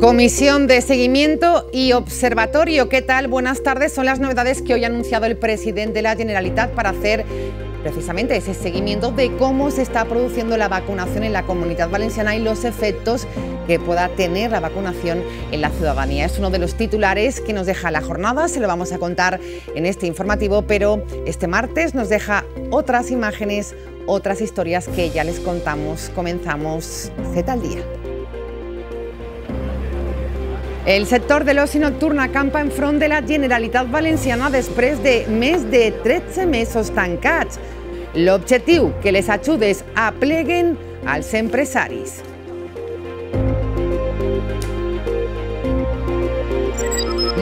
Comisión de Seguimiento y Observatorio. ¿Qué tal? Buenas tardes. Son las novedades que hoy ha anunciado el presidente de la Generalitat para hacer precisamente ese seguimiento de cómo se está produciendo la vacunación en la comunidad valenciana y los efectos que pueda tener la vacunación en la ciudadanía. Es uno de los titulares que nos deja la jornada, se lo vamos a contar en este informativo, pero este martes nos deja otras imágenes, otras historias que ya les contamos. Comenzamos Z al día. El sector de l'oci nocturn acampa enfront de la Generalitat Valenciana després de més de 13 mesos tancats. L'objectiu, que les ajudes apleguen als empresaris.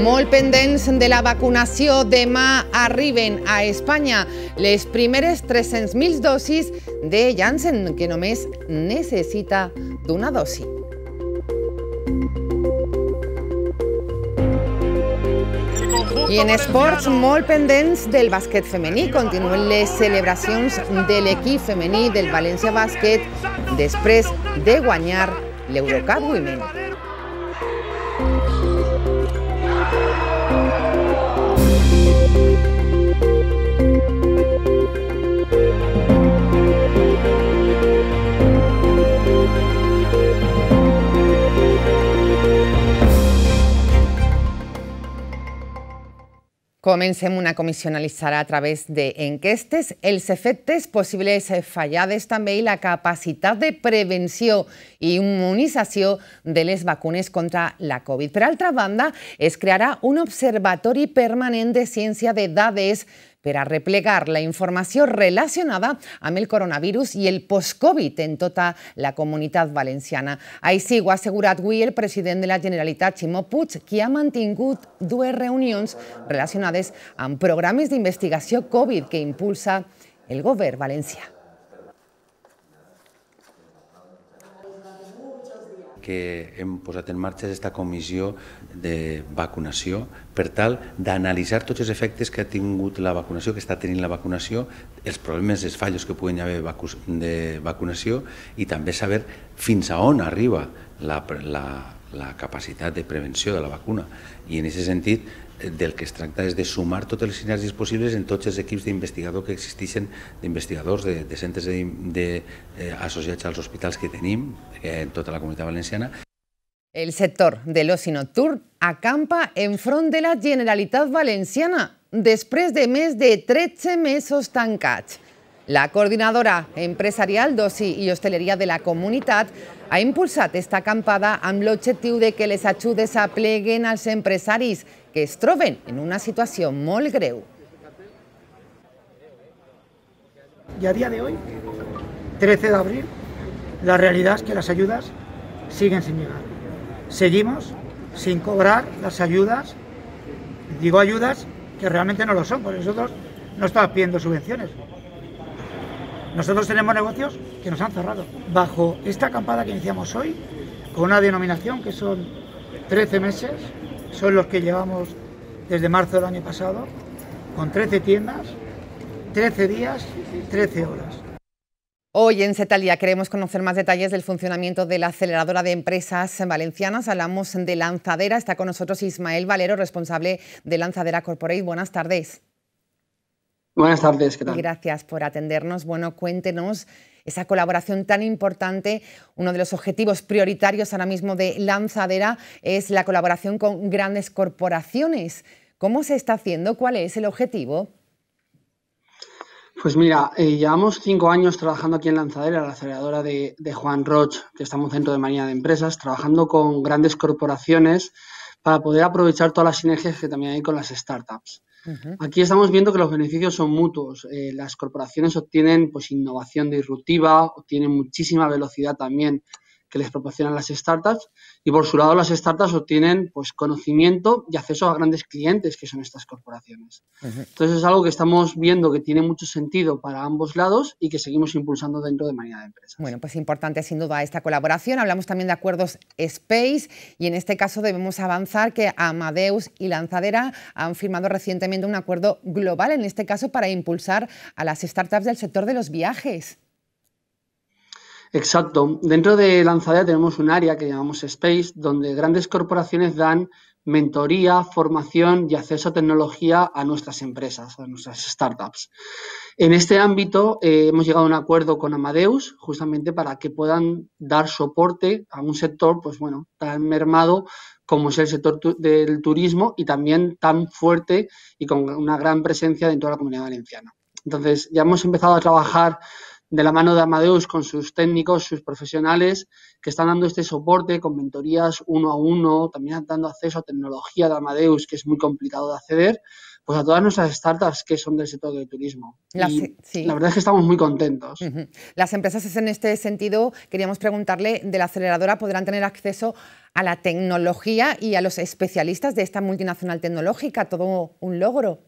Molt pendents de la vacunació, demà arriben a Espanya les primeres 300.000 dosis de Janssen, que només necessita d'una dosi. I en esports, molt pendents del bàsquet femení. Continuen les celebracions de l'equip femení del València Bàsquet després de guanyar l'Eurocup Women. Comencemos una comisión analizará a través de el els posibles possibles fallades también y la capacidad de prevención e inmunización de las vacunas contra la Covid. Per otra banda, es creará un observatorio permanente de ciencia de datos per a replegar la informació relacionada amb el coronavirus i el post-Covid en tota la comunitat valenciana. Així ho ha assegurat avui el president de la Generalitat, Ximó Puig, qui ha mantingut dues reunions relacionades amb programes d'investigació Covid que impulsa el govern valencià. que hem posat en marxa és aquesta comissió de vacunació per tal d'analitzar tots els efectes que ha tingut la vacunació, que està tenint la vacunació, els problemes, els fallos que puguin haver de vacunació i també saber fins a on arriba la, la, la capacitat de prevenció de la vacuna. I en aquest sentit del que es tracta és de sumar totes les sinergies possibles en tots els equips d'investigador que existeixen, d'investigadors de, de centres de, de, eh, associats als hospitals que tenim eh, en tota la comunitat valenciana. El sector de l'oci nocturn acampa enfront de la Generalitat Valenciana després de més de 13 mesos tancats. La coordinadora empresarial d'oci i hostaleria de la comunitat Ha impulsat esta acampada amb l'objectiu de que les ajudes apleguen los empresaris que estroben en una situación molt greu. Y a día de hoy, 13 de abril, la realidad es que las ayudas siguen sin llegar. Seguimos sin cobrar las ayudas, digo ayudas que realmente no lo son, porque nosotros no estamos pidiendo subvenciones. Nosotros tenemos negocios nos han cerrado. Bajo esta acampada que iniciamos hoy, con una denominación que son 13 meses, son los que llevamos desde marzo del año pasado, con 13 tiendas, 13 días, 13 horas. Hoy en Cetalia queremos conocer más detalles del funcionamiento de la aceleradora de empresas valencianas. Hablamos de Lanzadera. Está con nosotros Ismael Valero, responsable de Lanzadera Corporate. Buenas tardes. Buenas tardes, ¿qué tal? Gracias por atendernos. Bueno, cuéntenos esa colaboración tan importante. Uno de los objetivos prioritarios ahora mismo de Lanzadera es la colaboración con grandes corporaciones. ¿Cómo se está haciendo? ¿Cuál es el objetivo? Pues mira, eh, llevamos cinco años trabajando aquí en Lanzadera, la aceleradora de, Juan Roche, que estamos en un centro de manía de empresas, trabajando con grandes corporaciones para poder aprovechar todas las sinergias que también hay con las startups. Aquí estamos viendo que los beneficios son mutuos. Eh, las corporaciones obtienen pues, innovación disruptiva, obtienen muchísima velocidad también que les proporcionan las startups y por su lado, las startups obtienen pues, conocimiento y acceso a grandes clientes que son estas corporaciones. Entonces es algo que estamos viendo que tiene mucho sentido para ambos lados y que seguimos impulsando dentro de manera de empresas. Bueno, pues importante sin duda esta colaboración. Hablamos también de acuerdos Space y en este caso debemos avanzar que Amadeus y Lanzadera han firmado recientemente un acuerdo global, en este caso para impulsar a las startups del sector de los viajes. Exacto. Dentro de Lanzadera tenemos un área que llamamos Space, donde grandes corporaciones dan mentoría, formación y acceso a tecnología a nuestras empresas, a nuestras startups. En este ámbito eh, hemos llegado a un acuerdo con Amadeus justamente para que puedan dar soporte a un sector, pues bueno, tan mermado como es el sector del turismo y también tan fuerte y con una gran presencia dentro de la comunidad valenciana. Entonces, ya hemos empezado a trabajar de la mano de Amadeus con sus técnicos, sus profesionales que están dando este soporte con mentorías uno a uno, también dando acceso a tecnología de Amadeus que es muy complicado de acceder, pues a todas nuestras startups que son del sector del turismo. La verdad es que estamos muy contentos. Las empresas en este sentido, queríamos preguntarle, de la aceleradora podrán tener acceso a la tecnología y a los especialistas de esta multinacional tecnológica, todo un logro.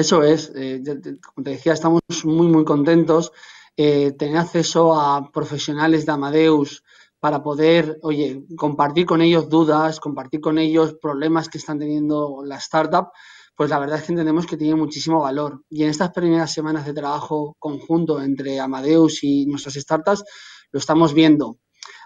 Eso es, eh, como te decía, estamos muy, muy contentos. Eh, tener acceso a profesionales de Amadeus para poder, oye, compartir con ellos dudas, compartir con ellos problemas que están teniendo la startup, pues la verdad es que entendemos que tiene muchísimo valor. Y en estas primeras semanas de trabajo conjunto entre Amadeus y nuestras startups, lo estamos viendo.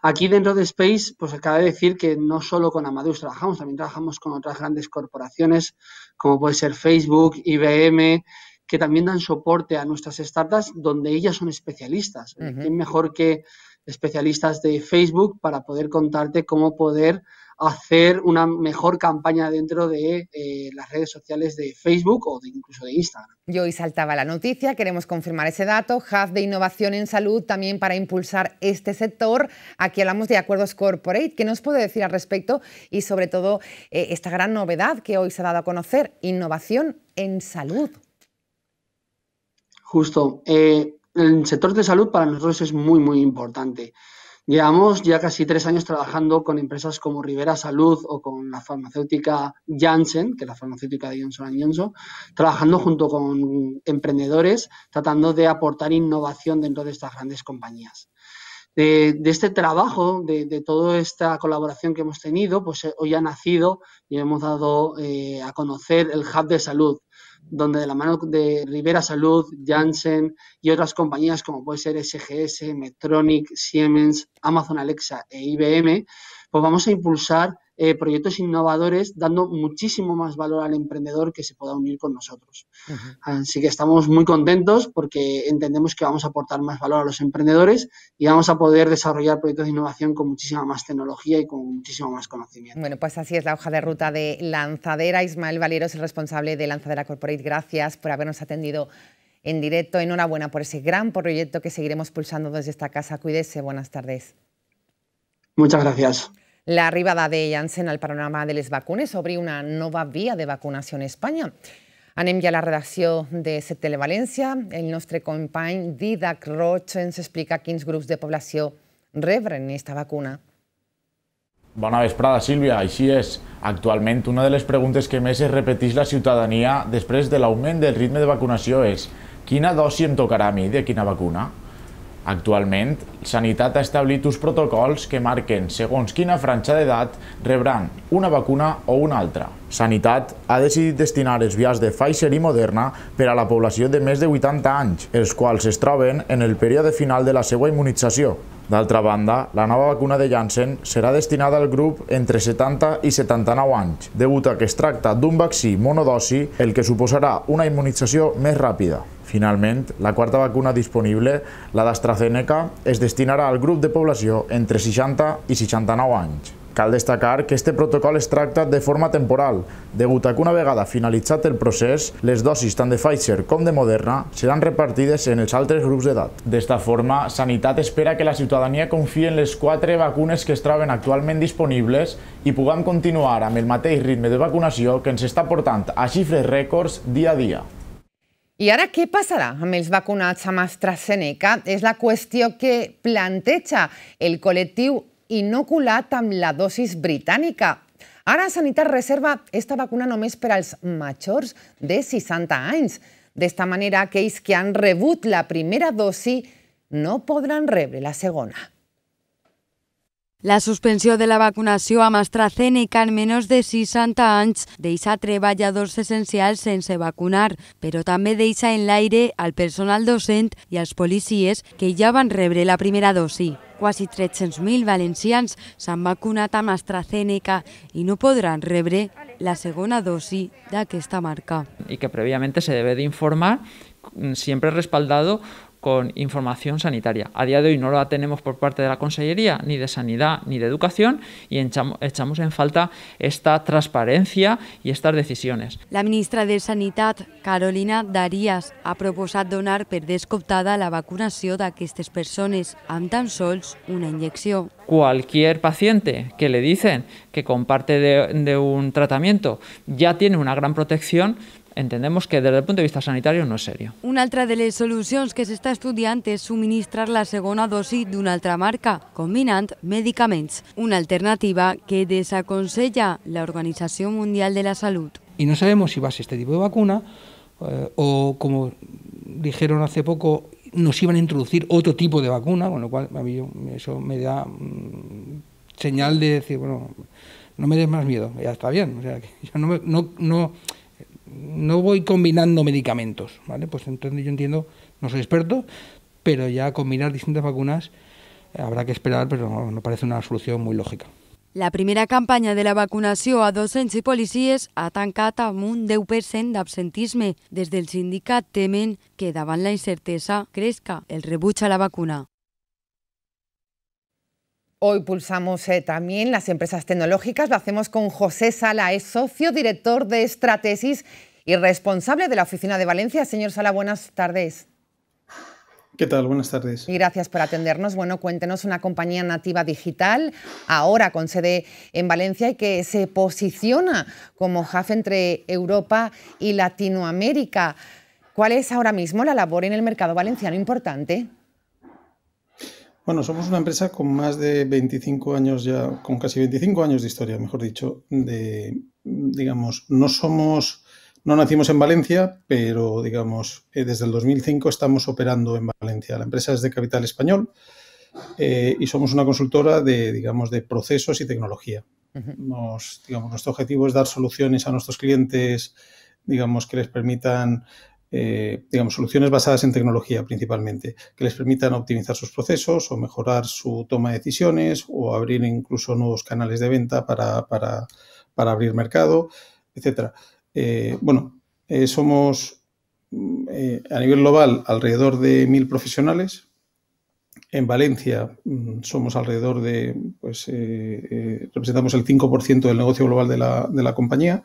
Aquí dentro de Space, pues acaba de decir que no solo con Amadeus trabajamos, también trabajamos con otras grandes corporaciones, como puede ser Facebook, IBM, que también dan soporte a nuestras startups donde ellas son especialistas. mejor que especialistas de Facebook para poder contarte cómo poder hacer una mejor campaña dentro de eh, las redes sociales de Facebook o de, incluso de Instagram. Y hoy saltaba la noticia, queremos confirmar ese dato, Hub de Innovación en Salud también para impulsar este sector. Aquí hablamos de acuerdos corporate, ¿qué nos puede decir al respecto? Y sobre todo eh, esta gran novedad que hoy se ha dado a conocer, innovación en salud. Justo, eh, el sector de salud para nosotros es muy, muy importante. Llevamos ya casi tres años trabajando con empresas como Rivera Salud o con la farmacéutica Janssen, que es la farmacéutica de Johnson Johnson, trabajando junto con emprendedores, tratando de aportar innovación dentro de estas grandes compañías. De, este trabajo, de, toda esta colaboración que hemos tenido, pues eh, hoy ha nacido y hemos dado eh, a conocer el Hub de Salud, donde de la mano de Rivera Salud, Janssen y otras compañías como puede ser SGS, Metronic, Siemens, Amazon Alexa e IBM, pues vamos a impulsar eh, proyectos innovadores, dando muchísimo más valor al emprendedor que se pueda unir con nosotros. Así que estamos muy contentos porque entendemos que vamos a aportar más valor a los emprendedores y vamos a poder desarrollar proyectos de innovación con muchísima más tecnología y con muchísimo más conocimiento. Bueno, pues así es la hoja de ruta de Lanzadera. Ismael Valero es el responsable de Lanzadera Corporate. Gracias por habernos atendido en directo. Enhorabuena por ese gran proyecto que seguiremos pulsando desde esta casa. Cuídese, buenas tardes. Muchas gracias. L'arribada de Janssen al panorama de les vacunes obri una nova via de vacunació en Espanya. Anem ja a la redacció de Set Televalència. El nostre company Didac Roig ens explica quins grups de població rebren aquesta vacuna. Bona vesprada, Sílvia. Així és. Actualment, una de les preguntes que més es repeteix la ciutadania després de l'augment del ritme de vacunació és quina dosi em tocarà a mi de quina vacuna? Actualment, Sanitat ha establit uns protocols que marquen segons quina franja d'edat rebran una vacuna o una altra. Sanitat ha decidit destinar els vials de Pfizer i Moderna per a la població de més de 80 anys, els quals es troben en el període final de la seva immunització. D'altra banda, la nova vacuna de Janssen serà destinada al grup entre 70 i 79 anys, degut a que es tracta d'un vaccí monodosi, el que suposarà una immunització més ràpida. Finalment, la quarta vacuna disponible, la d'AstraZeneca, es destinarà al grup de població entre 60 i 69 anys. Cal destacar que aquest protocol es tracta de forma temporal, degut a que una vegada finalitzat el procés, les dosis tant de Pfizer com de Moderna seran repartides en els altres grups d'edat. D'esta forma, Sanitat espera que la ciutadania confiï en les quatre vacunes que es troben actualment disponibles i puguem continuar amb el mateix ritme de vacunació que ens està portant a xifres rècords dia a dia. I ara què passarà amb els vacunats amb AstraZeneca? És la qüestió que planteja el col·lectiu inoculat amb la dosis britànica. Ara Sanitat reserva aquesta vacuna només per als majors de 60 anys. D'esta manera, aquells que han rebut la primera dosi no podran rebre la segona. La suspensió de la vacunació amb AstraZeneca en menors de 60 anys deixa treballadors essencials sense vacunar, però també deixa en l'aire al personal docent i als policies que ja van rebre la primera dosi. Quasi 300.000 valencians s'han vacunat amb AstraZeneca i no podran rebre la segona dosi d'aquesta marca. I que prèviament se debe d'informar, mm, sempre respaldado con información sanitaria. A día de hoy no la tenemos por parte de la Consellería, ni de Sanidad, ni de Educación, y echamos en falta esta transparencia y estas decisiones. La ministra de Sanidad, Carolina Darías... ha propuesto donar per descoptada la de estas personas... amb tan sols una inyección. Cualquier paciente que le dicen que comparte de, de un tratamiento ya tiene una gran protección, entendemos que desde el punto de vista sanitario no es serio. Una otra de las soluciones que se está estudiando... ...es suministrar la segunda dosis de una altra marca, combinant medicaments, una alternativa que desaconsella la Organización Mundial de la Salud. Y no sabemos si va a ser este tipo de vacuna eh, o, como dijeron hace poco, nos iban a introducir otro tipo de vacuna, con lo cual a mí eso me da mm, señal de decir, bueno, no me des más miedo, ya está bien. no, no, no no voy combinando medicamentos, ¿vale? Pues entonces yo entiendo, no soy experto, pero ya combinar distintas vacunas eh, habrá que esperar, pero no, no parece una solución muy lógica. La primera campanya de la vacunació a docents i policies ha tancat amb un 10% d'absentisme. Des del sindicat temen que davant la incertesa cresca el rebuig a la vacuna. Hoy pulsamos eh, también las empresas tecnológicas. Lo hacemos con José Sala, es socio director de Estratesis y responsable de la oficina de Valencia. Señor Sala, buenas tardes. ¿Qué tal? Buenas tardes. Y gracias por atendernos. Bueno, cuéntenos una compañía nativa digital, ahora con sede en Valencia y que se posiciona como hub entre Europa y Latinoamérica. ¿Cuál es ahora mismo la labor en el mercado valenciano importante? Bueno, somos una empresa con más de 25 años ya, con casi 25 años de historia, mejor dicho, de, digamos, no somos, no nacimos en Valencia, pero, digamos, eh, desde el 2005 estamos operando en Valencia. La empresa es de capital español eh, y somos una consultora de, digamos, de procesos y tecnología. Nos, digamos, nuestro objetivo es dar soluciones a nuestros clientes, digamos, que les permitan eh, digamos, soluciones basadas en tecnología principalmente, que les permitan optimizar sus procesos o mejorar su toma de decisiones o abrir incluso nuevos canales de venta para, abrir mercado, etcétera. Eh, bueno, eh, somos mm, a nivel global alrededor de mil profesionales. En Valencia mm, somos alrededor de, pues, representamos el 5% del negocio global de la, de la compañía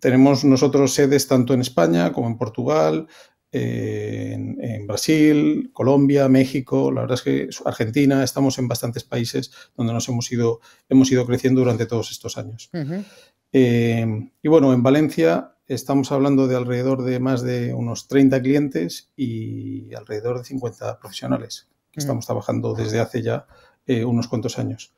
tenemos nosotros sedes tanto en España como en Portugal, eh, en, Brasil, Colombia, México, la verdad es que Argentina, estamos en bastantes países donde nos hemos ido, hemos ido creciendo durante todos estos años. Eh, y bueno, en Valencia estamos hablando de alrededor de más de unos 30 clientes y alrededor de 50 profesionales que estamos trabajando desde hace ya eh, unos cuantos años.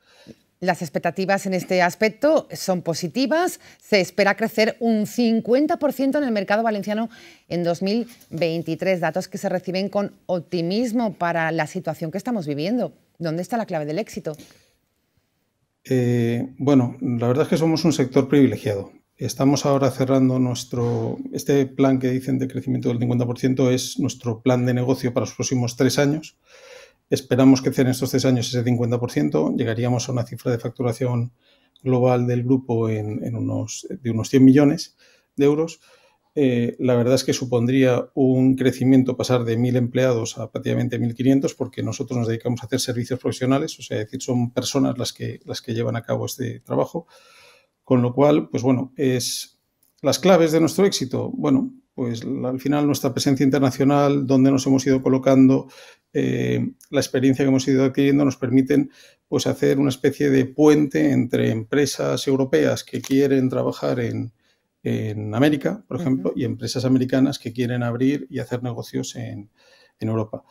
Las expectativas en este aspecto son positivas. Se espera crecer un 50% en el mercado valenciano en 2023, datos que se reciben con optimismo para la situación que estamos viviendo. ¿Dónde está la clave del éxito? Eh, bueno, la verdad es que somos un sector privilegiado. Estamos ahora cerrando nuestro, este plan que dicen de crecimiento del 50% es nuestro plan de negocio para los próximos tres años. Esperamos crecer en estos tres años ese 50%, llegaríamos a una cifra de facturación global del grupo en, unos, de unos 100 millones de euros. Eh, la verdad es que supondría un crecimiento pasar de 1.000 empleados a prácticamente 1.500 porque nosotros nos dedicamos a hacer servicios profesionales, o sea, es decir, son personas las que, las que llevan a cabo este trabajo. Con lo cual, pues bueno, es las claves de nuestro éxito. Bueno, pues al final nuestra presencia internacional, donde nos hemos ido colocando, eh, la experiencia que hemos ido adquiriendo nos permiten pues hacer una especie de puente entre empresas europeas que quieren trabajar en, América, por ejemplo, y empresas americanas que quieren abrir y hacer negocios en, Europa.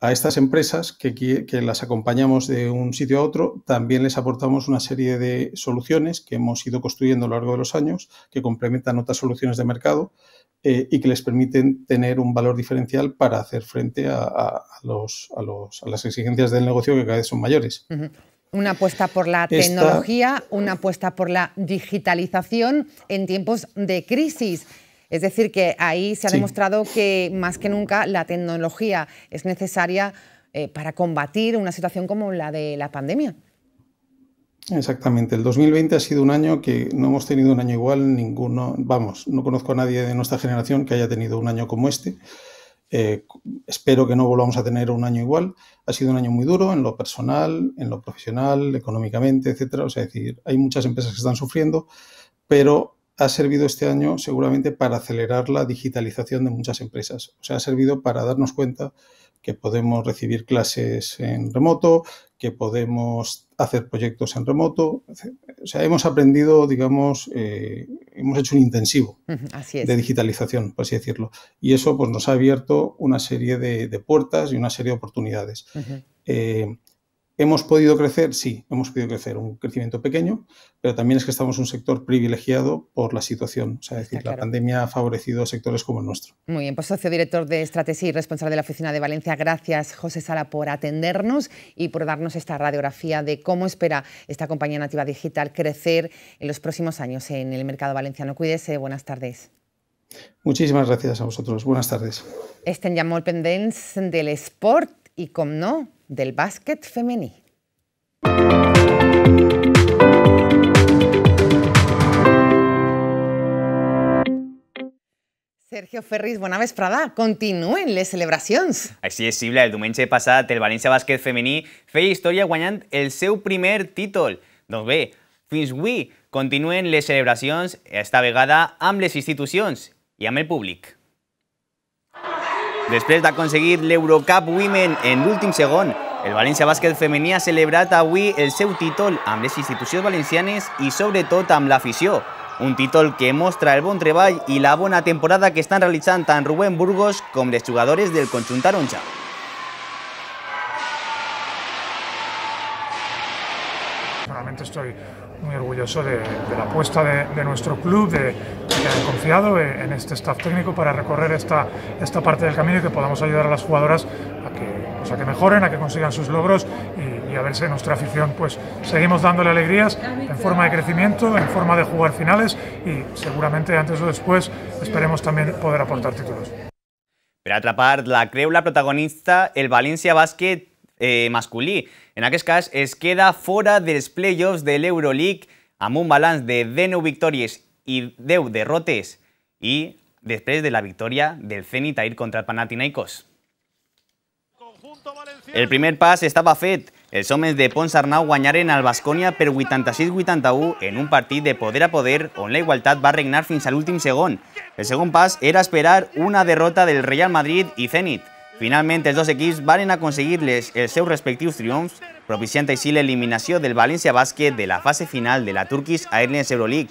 A estas empresas que, que, las acompañamos de un sitio a otro, también les aportamos una serie de soluciones que hemos ido construyendo a lo largo de los años, que complementan otras soluciones de mercado eh, y que les permiten tener un valor diferencial para hacer frente a, las exigencias del negocio que cada vez son mayores. Una apuesta por la tecnología, una apuesta por la digitalización en tiempos de crisis. Es decir, que ahí se ha demostrado que más que nunca la tecnología es necesaria eh, para combatir una situación como la de la pandemia. Exactamente, el 2020 ha sido un año que no hemos tenido un año igual, ninguno, vamos, no conozco a nadie de nuestra generación que haya tenido un año como este. Eh, espero que no volvamos a tener un año igual. Ha sido un año muy duro en lo personal, en lo profesional, económicamente, etcétera. O sea, decir, hay muchas empresas que están sufriendo, pero ha servido este año seguramente para acelerar la digitalización de muchas empresas. O sea, ha servido para darnos cuenta que podemos recibir clases en remoto, que podemos hacer proyectos en remoto. O sea, hemos aprendido, digamos, eh, hemos hecho un intensivo de digitalización, por así decirlo. Y eso pues, nos ha abierto una serie de, puertas y una serie de oportunidades. ¿Hemos podido crecer? Sí, hemos podido crecer, un crecimiento pequeño, pero también es que estamos en un sector privilegiado por la situación. O sea, es decir, la pandemia ha favorecido a sectores como el nuestro. Muy bien, pues socio director de Estrategia y responsable de la Oficina de Valencia, gracias José Sala por atendernos y por darnos esta radiografía de cómo espera esta compañía nativa digital crecer en los próximos años en el mercado valenciano. Cuídese, buenas tardes. Muchísimas gracias a vosotros, Buenas tardes. Estén ya el pendents del sport y cómo no, del básquet femení. Sergio Ferris, bona vesprada. Continúen las celebraciones. Así és, Sibla. El domingo pasado el Valencia Básquet femení feia historia guanyant el seu primer títol. Doncs bé, fins avui Continúen les celebracions, esta vegada amb les institucions i amb el públic. Després d'aconseguir l'Eurocup Women en l'últim segon, el València Bàsquet Femení ha celebrat avui el seu títol amb les institucions valencianes i sobretot amb l'afició. Un títol que mostra el bon treball i la bona temporada que estan realitzant tant Rubén Burgos com les jugadores del conjunt taronja. Realmente estoy muy orgulloso de, la apuesta de, nuestro club, de, que han confiado en, este staff técnico para recorrer esta, esta parte del camino y que podamos ayudar a las jugadoras a que, pues, que mejoren, a que consigan sus logros y, a ver si nuestra afición pues seguimos dándole alegrías en forma de crecimiento, en forma de jugar finales y seguramente antes o después esperemos también poder aportar títulos. pero atrapar la creula protagonista, el Valencia Basket, eh, masculí. En aquel caso, es queda fuera de play-offs de Euroleague a un balance de 9 victorias y 10 derrotes y después de la victoria del Zenit ir contra el Panathinaikos. El primer pas estaba fet. el somes de Pons Arnau guanyaren al Baskonia pero 86-81 en un partido de poder a poder con la igualdad va a reinar fins al último segundo. El segundo pas era esperar una derrota del Real Madrid y Zenit. Finalmente, los dos equips varen aconseguir-les els seus respectius triomfs, propiciant la eliminación del Valencia Basket de la fase final de la Turkish Airlines Euroleague.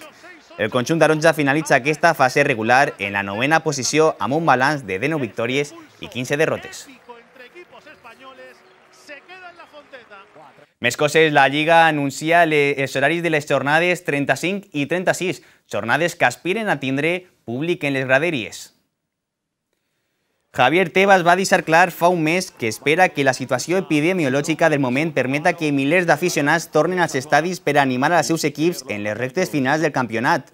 El conjunt finaliza finalitza aquesta fase regular en la novena posición amb un balanç de deno victorias y 15 derrotes. Més coses, la Liga anuncia els horaris de las jornades 35 y 36, jornades que aspiren a tindre públic en les graderies. Javier Tebas va deixar clar fa un mes que espera que la situació epidemiològica del moment permeta que milers d'aficionats tornin als estadis per animar als seus equips en les rectes finals del campionat.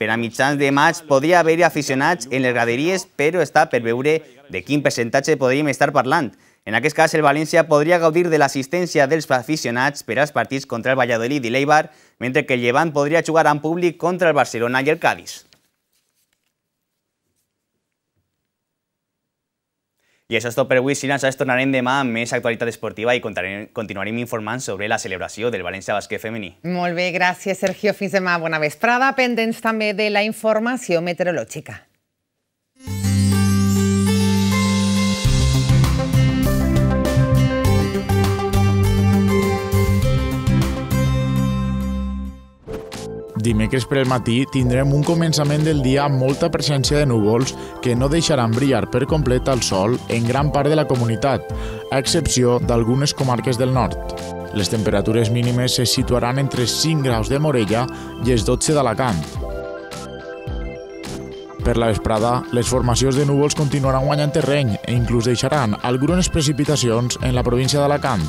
Per a mitjans de maig podria haver-hi aficionats en les graderies, però està per veure de quin percentatge podríem estar parlant. En aquest cas, el València podria gaudir de l'assistència dels aficionats per als partits contra el Valladolid i l'Eibar, mentre que el Llevant podria jugar en públic contra el Barcelona i el Cádiz. I això és tot per avui, si nosaltres tornarem demà amb més actualitat esportiva i continuarem informant sobre la celebració del València Bàsquet Femení. Molt bé, gràcies, Sergio. Fins demà, bona vesprada. Pendents també de la informació meteorològica. Dimecres per el matí tindrem un començament del dia amb molta presència de núvols que no deixaran brillar per complet el sol en gran part de la comunitat, a excepció d'algunes comarques del nord. Les temperatures mínimes se situaran entre 5 graus de Morella i els 12 d'Alacant. Per la vesprada, les formacions de núvols continuaran guanyant terreny i e inclús deixaran algunes precipitacions en la província d'Alacant.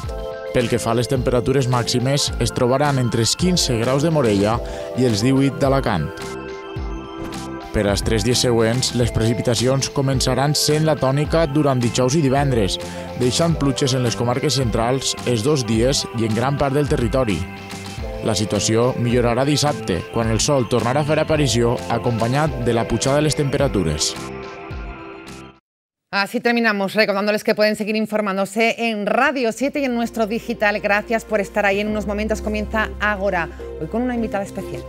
Pel que fa a les temperatures màximes, es trobaran entre els 15 graus de Morella i els 18 d'Alacant. Per als tres dies següents, les precipitacions començaran sent la tònica durant dijous i divendres, deixant pluges en les comarques centrals els dos dies i en gran part del territori. La situació millorarà dissabte, quan el sol tornarà a fer aparició acompanyat de la pujada de les temperatures. Así terminamos, recordándoles que pueden seguir informándose en Radio 7 y en nuestro digital. Gracias por estar ahí. En unos momentos comienza ahora, hoy con una invitada especial.